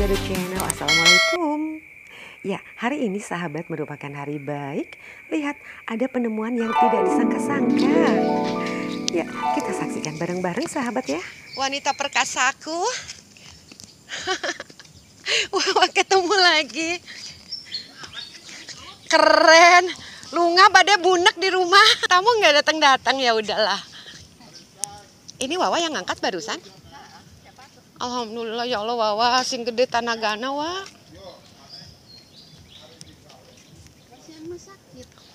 The Channel Assalamualaikum Ya, hari ini sahabat merupakan hari baik Lihat, ada penemuan yang tidak disangka-sangka Ya, kita saksikan bareng-bareng sahabat ya Wanita perkasaku Wah, ketemu lagi Keren Lunga badai bunek di rumah Tamu nggak datang-datang ya udahlah Ini Wawa yang ngangkat barusan? Alhamdulillah ya Allah wawa sing gede tanah gana wa.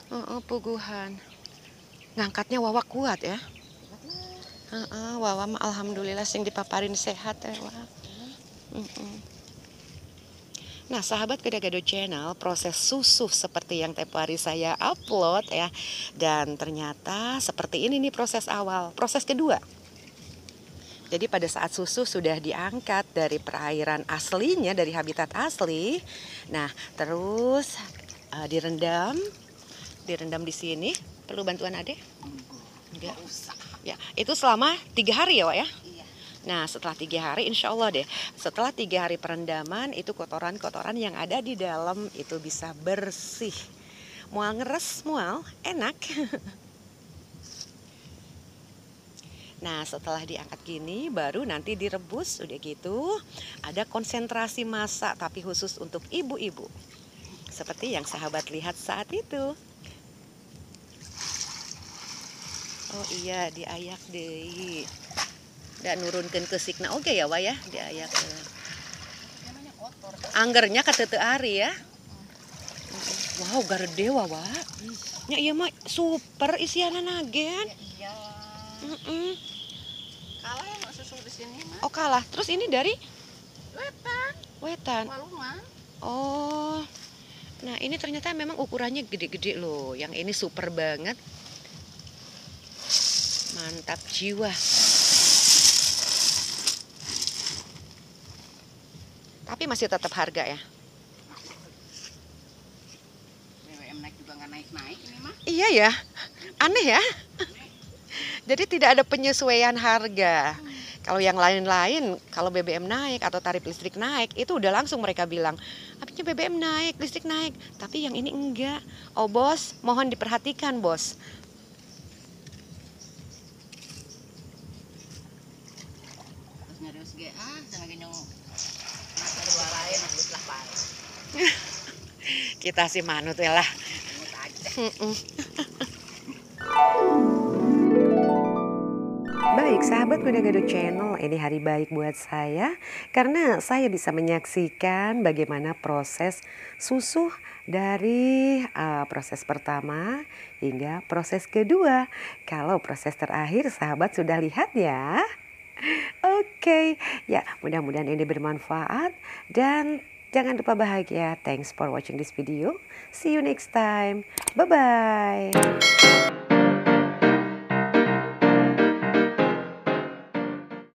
Uh -uh, puguhan. Ngangkatnya wawa kuat ya. Uh -uh, wawa ma alhamdulillah sing dipaparin sehat ya wa. Uh -uh. Nah sahabat Gede Gado Channel proses susu seperti yang tempo hari saya upload ya Dan ternyata seperti ini nih proses awal Proses kedua jadi pada saat susu sudah diangkat dari perairan aslinya, dari habitat asli, nah terus uh, direndam, direndam di sini. Perlu bantuan Ade? Enggak. usah. Ya, itu selama tiga hari ya, Wak ya? Iya. Nah setelah tiga hari insya Allah deh Setelah tiga hari perendaman itu kotoran-kotoran yang ada di dalam itu bisa bersih Mual ngeres mual enak Nah setelah diangkat gini baru nanti direbus udah gitu ada konsentrasi masak tapi khusus untuk ibu-ibu. Seperti yang sahabat lihat saat itu. Oh iya diayak deh. Dan nurunkan ke signa oke okay, ya Wah ya diayak. Anggernya kata ari ya. Wow, dewa wa. ya iya mah super isiana nagen. Iya. Mm -mm kalah yang susu di sini mah. Oh kalah. Terus ini dari? Wetan. Wetan. Oh. Nah ini ternyata memang ukurannya gede-gede loh. Yang ini super banget. Mantap jiwa. Tapi masih tetap harga ya? Iya ya. Aneh ya. Jadi tidak ada penyesuaian harga. Kalau yang lain-lain, kalau BBM naik atau tarif listrik naik, itu udah langsung mereka bilang, apinya BBM naik, listrik naik. Tapi yang ini enggak. Oh bos, mohon diperhatikan bos. Kita sih manut ya lah. Baik, sahabat Gado-Gado Channel, ini hari baik buat saya karena saya bisa menyaksikan bagaimana proses susu dari uh, proses pertama hingga proses kedua. Kalau proses terakhir, sahabat sudah lihat ya. Oke, okay. ya mudah-mudahan ini bermanfaat dan jangan lupa bahagia. Thanks for watching this video. See you next time. Bye-bye.